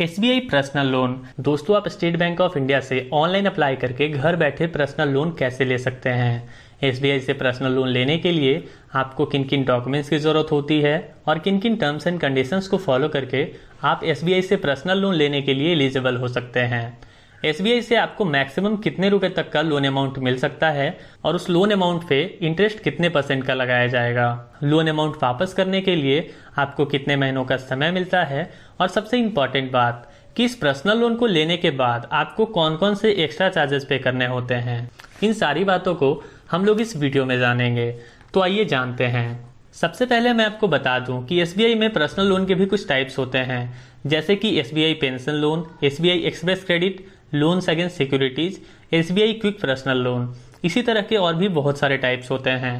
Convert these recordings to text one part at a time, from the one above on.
S personal loan दोस्तों आप state bank of India से ऑनलाइन अप्लाई करके घर बैठे पर्सनल लोन कैसे ले सकते हैं एस से पर्सनल लोन लेने के लिए आपको किन किन डॉक्यूमेंट्स की ज़रूरत होती है और किन किन टर्म्स एंड कंडीशंस को फॉलो करके आप एस से पर्सनल लोन लेने के लिए एलिजिबल हो सकते हैं एसबीआई से आपको मैक्सिमम कितने रुपए तक का लोन अमाउंट मिल सकता है और उस लोन अमाउंट पे इंटरेस्ट कितने परसेंट का लगाया जाएगा लोन अमाउंट वापस करने के लिए आपको कितने महीनों का समय मिलता है और सबसे इम्पोर्टेंट बात कि इस पर्सनल लोन को लेने के बाद आपको कौन कौन से एक्स्ट्रा चार्जेस पे करने होते हैं इन सारी बातों को हम लोग इस वीडियो में जानेंगे तो आइए जानते हैं सबसे पहले मैं आपको बता दूं कि एस में पर्सनल लोन के भी कुछ टाइप्स होते हैं जैसे कि S pension loan S express credit loans against securities S quick personal loan इसी तरह के और भी बहुत सारे टाइप्स होते हैं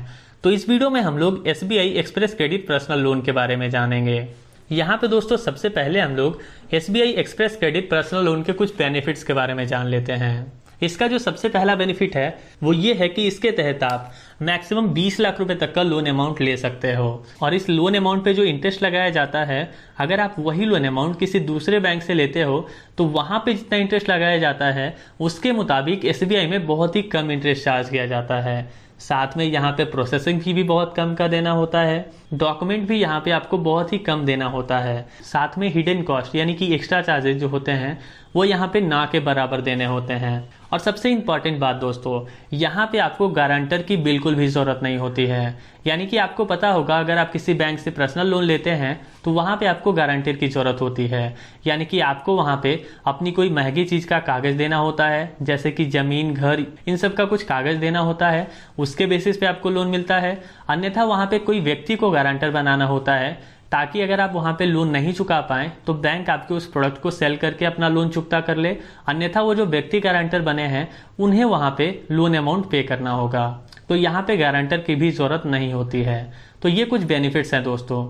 तो इस वीडियो में हम लोग S express credit personal loan के बारे में जानेंगे यहाँ पे दोस्तों सबसे पहले हम लोग S express credit personal loan के कुछ बेनिफिट्स के बारे में जान लेते हैं इसका जो सबसे पहला बेनिफिट है वो ये है कि इसके तहत आप मैक्सिमम 20 लाख रुपए तक का लोन अमाउंट ले सकते हो और इस लोन अमाउंट पे जो इंटरेस्ट लगाया जाता है अगर आप वही लोन अमाउंट किसी दूसरे बैंक से लेते हो तो वहां पे जितना इंटरेस्ट लगाया जाता है उसके मुताबिक एस में बहुत ही कम इंटरेस्ट चार्ज किया जाता है साथ में यहाँ पे प्रोसेसिंग फी भी बहुत कम का देना होता है डॉक्यूमेंट भी यहाँ पे आपको बहुत ही कम देना होता है साथ में हिडन कॉस्ट यानी कि एक्स्ट्रा चार्जेस जो होते हैं वो यहाँ पे ना के बराबर देने होते हैं और सबसे इम्पॉर्टेंट बात दोस्तों यहाँ पे आपको गारंटर की बिल्कुल भी ज़रूरत नहीं होती है यानी कि आपको पता होगा अगर आप किसी बैंक से पर्सनल लोन लेते हैं तो वहाँ पे आपको गारंटर की ज़रूरत होती है यानी कि आपको वहाँ पे अपनी कोई महंगी चीज़ का कागज़ देना होता है जैसे कि ज़मीन घर इन सब का कुछ कागज़ देना होता है उसके बेसिस पे आपको लोन मिलता है अन्यथा वहाँ पे कोई व्यक्ति को गारंटर बनाना होता है ताकि अगर आप वहाँ पे लोन नहीं चुका पाएँ तो बैंक आपके उस प्रोडक्ट को सेल करके अपना लोन चुकता कर ले अन्यथा वो जो व्यक्ति गारंटर बने हैं उन्हें वहाँ पे लोन अमाउंट पे करना होगा तो यहाँ पे गारंटर की भी ज़रूरत नहीं होती है तो ये कुछ बेनिफिट्स हैं दोस्तों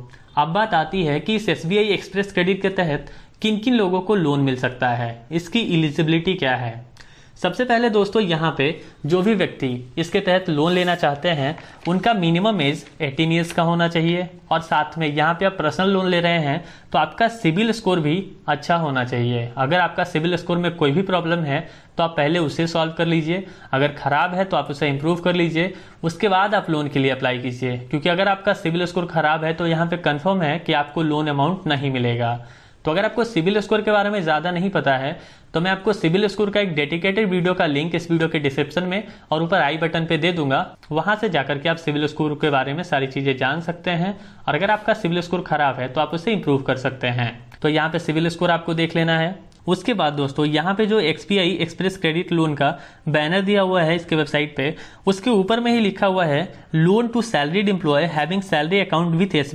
अब बात आती है कि इस एस एक्सप्रेस क्रेडिट के तहत किन किन लोगों को लोन मिल सकता है इसकी एलिजिबिलिटी क्या है सबसे पहले दोस्तों यहाँ पे जो भी व्यक्ति इसके तहत लोन लेना चाहते हैं उनका मिनिमम एज 18 ईयर्स का होना चाहिए और साथ में यहाँ पे आप पर्सनल लोन ले रहे हैं तो आपका सिविल स्कोर भी अच्छा होना चाहिए अगर आपका सिविल स्कोर में कोई भी प्रॉब्लम है तो आप पहले उसे सॉल्व कर लीजिए अगर ख़राब है तो आप उसे इम्प्रूव कर लीजिए उसके बाद आप लोन के लिए अप्लाई कीजिए क्योंकि अगर आपका सिविल स्कोर ख़राब है तो यहाँ पर कन्फर्म है कि आपको लोन अमाउंट नहीं मिलेगा तो अगर आपको सिविल स्कोर के बारे में ज़्यादा नहीं पता है तो मैं आपको सिविल स्कोर का एक डेडिकेटेड वीडियो का लिंक इस वीडियो के डिस्क्रिप्शन में और ऊपर आई बटन पे दे दूंगा वहां से जाकर के आप सिविल स्कोर के बारे में सारी चीज़ें जान सकते हैं और अगर आपका सिविल स्कोर खराब है तो आप उसे इम्प्रूव कर सकते हैं तो यहाँ पे सिविल स्कोर आपको देख लेना है उसके बाद दोस्तों यहाँ पे जो एक्स एक्सप्रेस क्रेडिट लोन का बैनर दिया हुआ है इसके वेबसाइट पे उसके ऊपर में ही लिखा हुआ है loan to salaried employ having salary account with S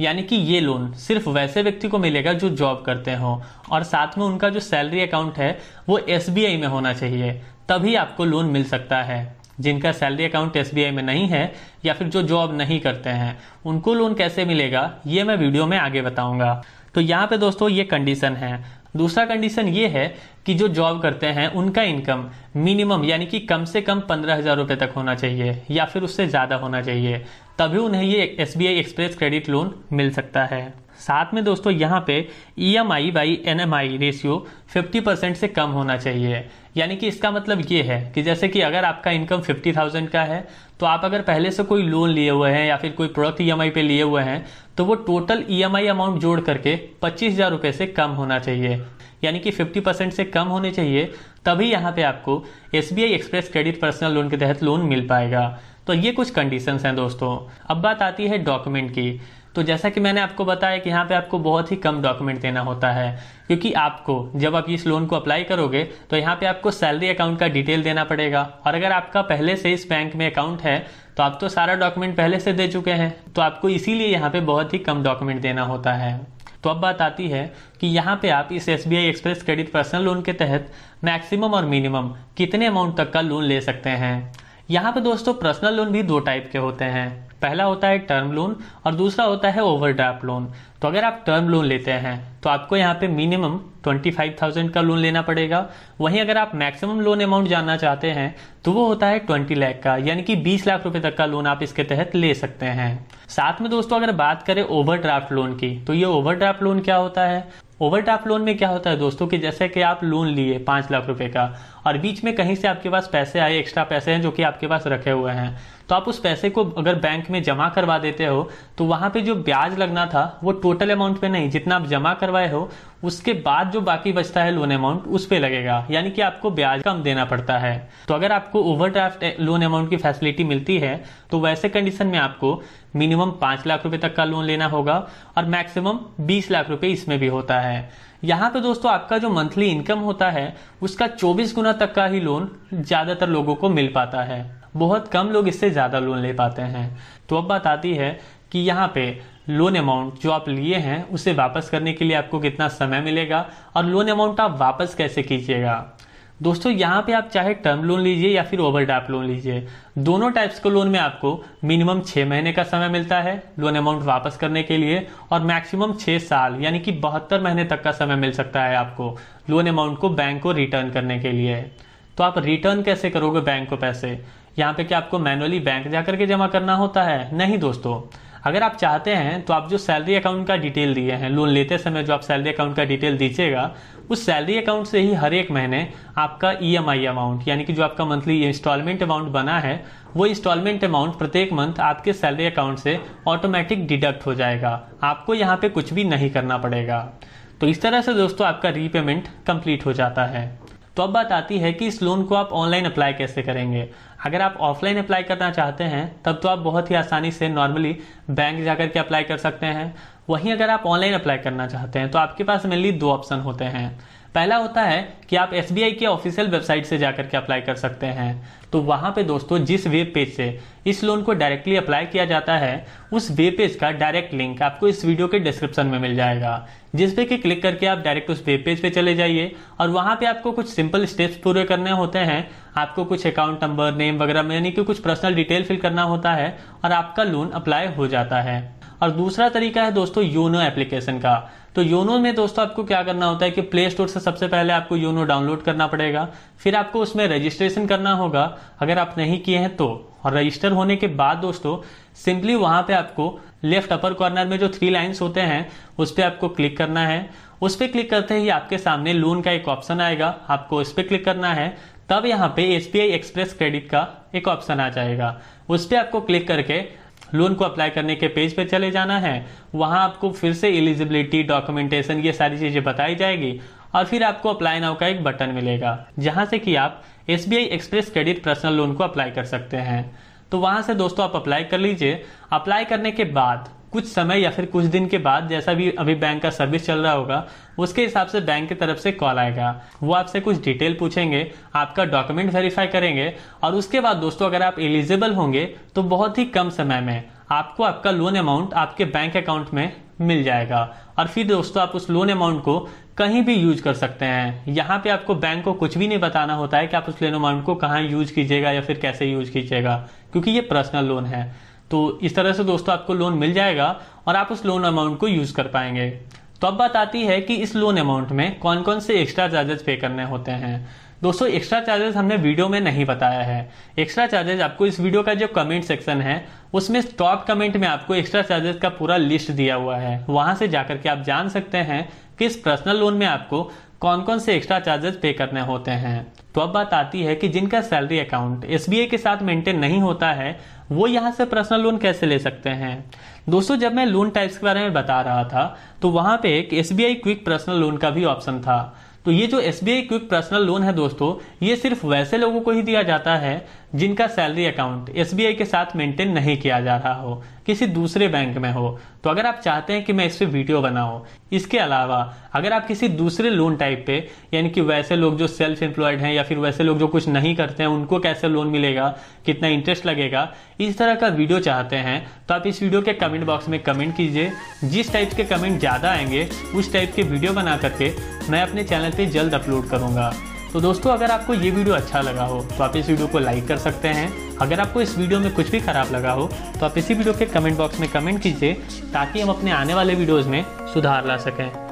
यानी कि ये लोन सिर्फ वैसे व्यक्ति को मिलेगा जो जॉब करते हों और साथ में उनका जो सैलरी अकाउंट है वो एस में होना चाहिए तभी आपको लोन मिल सकता है जिनका सैलरी अकाउंट एस में नहीं है या फिर जो जॉब नहीं करते हैं उनको लोन कैसे मिलेगा ये मैं वीडियो में आगे बताऊंगा तो यहाँ पे दोस्तों ये कंडीशन है दूसरा कंडीशन ये है कि जो जॉब करते हैं उनका इनकम मिनिमम यानी कि कम से कम पंद्रह हज़ार रुपये तक होना चाहिए या फिर उससे ज़्यादा होना चाहिए तभी उन्हें ये एस एक्सप्रेस क्रेडिट लोन मिल सकता है साथ में दोस्तों यहाँ पे E M I by N M I ratio fifty percent से कम होना चाहिए यानी कि इसका मतलब ये है कि जैसे कि अगर आपका इनकम फिफ्टी थाउजेंड का है तो आप अगर पहले से कोई लोन लिए हुए हैं या फिर कोई प्रोडक्ट ई एम आई पे लिए हुए हैं तो वो total E M I amount जोड़ करके पच्चीस हज़ार रुपये से कम होना चाहिए यानी कि 50 परसेंट से कम होने चाहिए तभी यहाँ पे आपको S B I express credit personal loan के तहत लोन मिल पाएगा तो ये कुछ कंडीशंस हैं दोस्तों अब बात आती है डॉक्यूमेंट की तो जैसा कि मैंने आपको बताया कि यहाँ पे आपको बहुत ही कम डॉक्यूमेंट देना होता है क्योंकि आपको जब आप इस लोन को अप्लाई करोगे तो यहाँ पे आपको सैलरी अकाउंट का डिटेल देना पड़ेगा और अगर आपका पहले से इस बैंक में अकाउंट है तो आप तो सारा डॉक्यूमेंट पहले से दे चुके हैं तो आपको इसीलिए यहाँ पे बहुत ही कम डॉक्यूमेंट देना होता है तो अब बात आती है कि यहाँ पे आप इस S express credit personal loan के तहत मैक्सिमम और मिनिमम कितने अमाउंट तक का लोन ले सकते हैं यहाँ पे दोस्तों पर्सनल लोन भी दो टाइप के होते हैं पहला होता है टर्म लोन और दूसरा होता है ओवरड्राफ्ट लोन तो अगर आप टर्म लोन लेते हैं तो आपको यहाँ पे मिनिमम 25,000 का लोन लेना पड़ेगा वहीं अगर आप मैक्सिमम लोन अमाउंट जानना चाहते हैं तो वो होता है 20 लाख का यानी कि 20 लाख रुपए तक का लोन आप इसके तहत ले सकते हैं साथ में दोस्तों अगर बात करें ओवरड्राफ्ट लोन की तो ये ओवरड्राफ्ट लोन क्या होता है ओवरड्राफ्ट लोन में क्या होता है दोस्तों कि जैसे कि आप लोन लिए पांच लाख रुपए का और बीच में कहीं से आपके पास पैसे आए एक्स्ट्रा पैसे हैं जो कि आपके पास रखे हुए हैं तो आप उस पैसे को अगर बैंक में जमा करवा देते हो तो वहां पे जो ब्याज लगना था वो टोटल अमाउंट पे नहीं जितना आप जमा करवाए हो उसके बाद जो बाकी बचता है लोन अमाउंट उस पर लगेगा यानी कि आपको ब्याज कम देना पड़ता है तो अगर आपको ओवरड्राफ्ट लोन अमाउंट की फैसिलिटी मिलती है तो वैसे कंडीशन में आपको मिनिमम पांच लाख रुपए तक का लोन लेना होगा और मैक्सिमम बीस लाख रुपए इसमें भी होता है यहाँ पे दोस्तों आपका जो मंथली इनकम होता है उसका चौबीस गुना तक का ही लोन ज़्यादातर लोगों को मिल पाता है बहुत कम लोग इससे ज़्यादा लोन ले पाते हैं तो अब बात आती है कि यहाँ पे लोन अमाउंट जो आप लिए हैं उसे वापस करने के लिए आपको कितना समय मिलेगा और लोन अमाउंट आप वापस कैसे कीजिएगा दोस्तों यहाँ पे आप चाहे टर्म लोन लीजिए या फिर ओवर लोन लीजिए दोनों टाइप्स के लोन में आपको मिनिमम छः महीने का समय मिलता है लोन अमाउंट वापस करने के लिए और मैक्सिमम छः साल यानी कि बहत्तर महीने तक का समय मिल सकता है आपको लोन अमाउंट को बैंक को रिटर्न करने के लिए तो आप रिटर्न कैसे करोगे बैंक को पैसे यहाँ पे क्या आपको मैनुअली बैंक जाकर के जमा करना होता है नहीं दोस्तों अगर आप चाहते हैं तो आप जो सैलरी अकाउंट का डिटेल दिए हैं लोन लेते समय जो आप सैलरी अकाउंट का डिटेल दीजिएगा उस सैलरी अकाउंट से ही हर एक महीने आपका ई e अमाउंट यानी कि जो आपका मंथली इंस्टॉलमेंट अमाउंट बना है वो इंस्टॉलमेंट अमाउंट प्रत्येक मंथ आपके सैलरी अकाउंट से ऑटोमेटिक डिडक्ट हो जाएगा आपको यहाँ पे कुछ भी नहीं करना पड़ेगा तो इस तरह से दोस्तों आपका रीपेमेंट कंप्लीट हो जाता है तो अब बात आती है कि इस लोन को आप ऑनलाइन अप्लाई कैसे करेंगे अगर आप ऑफलाइन अप्लाई करना चाहते हैं तब तो आप बहुत ही आसानी से नॉर्मली बैंक जाकर के अप्लाई कर सकते हैं वहीं अगर आप ऑनलाइन अप्लाई करना चाहते हैं तो आपके पास मेनली दो ऑप्शन होते हैं पहला होता है कि आप एस के ऑफिशियल वेबसाइट से जाकर के अप्लाई कर सकते हैं तो वहां पे दोस्तों जिस वेब पेज से इस लोन को डायरेक्टली अप्लाई किया जाता है उस वेब पेज का डायरेक्ट लिंक आपको इस वीडियो के डिस्क्रिप्शन में मिल जाएगा जिस पे कि क्लिक करके आप डायरेक्ट उस वेब पेज पे चले जाइए और वहां पे आपको कुछ सिंपल स्टेप्स पूरे करने होते हैं आपको कुछ अकाउंट नंबर नेम वगैरह यानी कि कुछ पर्सनल डिटेल फिल करना होता है और आपका लोन अप्लाई हो जाता है और दूसरा तरीका है दोस्तों योनो एप्लीकेशन का तो योनो में दोस्तों आपको क्या करना होता है कि प्ले स्टोर से सबसे पहले आपको योनो डाउनलोड करना पड़ेगा फिर आपको उसमें रजिस्ट्रेशन करना होगा अगर आप नहीं किए हैं तो और रजिस्टर होने के बाद दोस्तों सिंपली वहां पे आपको लेफ्ट अपर कॉर्नर में जो थ्री लाइंस होते हैं उस पर आपको क्लिक करना है उस पर क्लिक करते ही आपके सामने लोन का एक ऑप्शन आएगा आपको उस पर क्लिक करना है तब यहाँ पे एस एक्सप्रेस क्रेडिट का एक ऑप्शन आ जाएगा उस पर आपको क्लिक करके लोन को अप्लाई करने के पेज पर चले जाना है वहाँ आपको फिर से एलिजिबिलिटी डॉक्यूमेंटेशन ये सारी चीज़ें बताई जाएगी और फिर आपको अप्लाई नाउ का एक बटन मिलेगा जहाँ से कि आप S express credit personal loan को अप्लाई कर सकते हैं तो वहाँ से दोस्तों आप अप्लाई कर लीजिए अप्लाई करने के बाद कुछ समय या फिर कुछ दिन के बाद जैसा भी अभी बैंक का सर्विस चल रहा होगा उसके हिसाब से बैंक की तरफ से कॉल आएगा वो आपसे कुछ डिटेल पूछेंगे आपका डॉक्यूमेंट वेरीफाई करेंगे और उसके बाद दोस्तों अगर आप एलिजिबल होंगे तो बहुत ही कम समय में आपको आपका लोन अमाउंट आपके बैंक अकाउंट में मिल जाएगा और फिर दोस्तों आप उस लोन अमाउंट को कहीं भी यूज कर सकते हैं यहाँ पे आपको बैंक को कुछ भी नहीं बताना होता है कि आप उस लोन अमाउंट को कहाँ यूज कीजिएगा या फिर कैसे यूज कीजिएगा क्योंकि ये पर्सनल लोन है तो इस तरह से दोस्तों आपको लोन मिल जाएगा और आप उस लोन अमाउंट को यूज़ कर पाएंगे तो अब बात आती है कि इस लोन अमाउंट में कौन कौन से एक्स्ट्रा चार्जेस पे करने होते हैं दोस्तों एक्स्ट्रा चार्जेस हमने वीडियो में नहीं बताया है एक्स्ट्रा चार्जेस आपको इस वीडियो का जो कमेंट सेक्शन है उसमें टॉप कमेंट में आपको एक्स्ट्रा चार्जेस का पूरा लिस्ट दिया हुआ है वहां से जाकर के आप जान सकते हैं कि इस पर्सनल लोन में आपको कौन कौन से एक्स्ट्रा चार्जेस पे करने होते हैं तो अब बात आती है कि जिनका सैलरी अकाउंट एस के साथ मेंटेन नहीं होता है वो यहाँ से पर्सनल लोन कैसे ले सकते हैं दोस्तों जब मैं लोन टाइप्स के बारे में बता रहा था तो वहां पे एक एस क्विक पर्सनल लोन का भी ऑप्शन था तो ये जो एस क्विक पर्सनल लोन है दोस्तों ये सिर्फ वैसे लोगों को ही दिया जाता है जिनका सैलरी अकाउंट एस के साथ मेंटेन नहीं किया जा रहा हो किसी दूसरे बैंक में हो तो अगर आप चाहते हैं कि मैं इस पर वीडियो बनाऊँ इसके अलावा अगर आप किसी दूसरे लोन टाइप पे यानी कि वैसे लोग जो सेल्फ एम्प्लॉयड हैं या फिर वैसे लोग जो कुछ नहीं करते हैं उनको कैसे लोन मिलेगा कितना इंटरेस्ट लगेगा इस तरह का वीडियो चाहते हैं तो आप इस वीडियो के कमेंट बॉक्स में कमेंट कीजिए जिस टाइप के कमेंट ज़्यादा आएंगे उस टाइप के वीडियो बना करके मैं अपने चैनल पर जल्द अपलोड करूँगा तो दोस्तों अगर आपको ये वीडियो अच्छा लगा हो तो आप इस वीडियो को लाइक कर सकते हैं अगर आपको इस वीडियो में कुछ भी खराब लगा हो तो आप इसी वीडियो के कमेंट बॉक्स में कमेंट कीजिए ताकि हम अपने आने वाले वीडियोज़ में सुधार ला सकें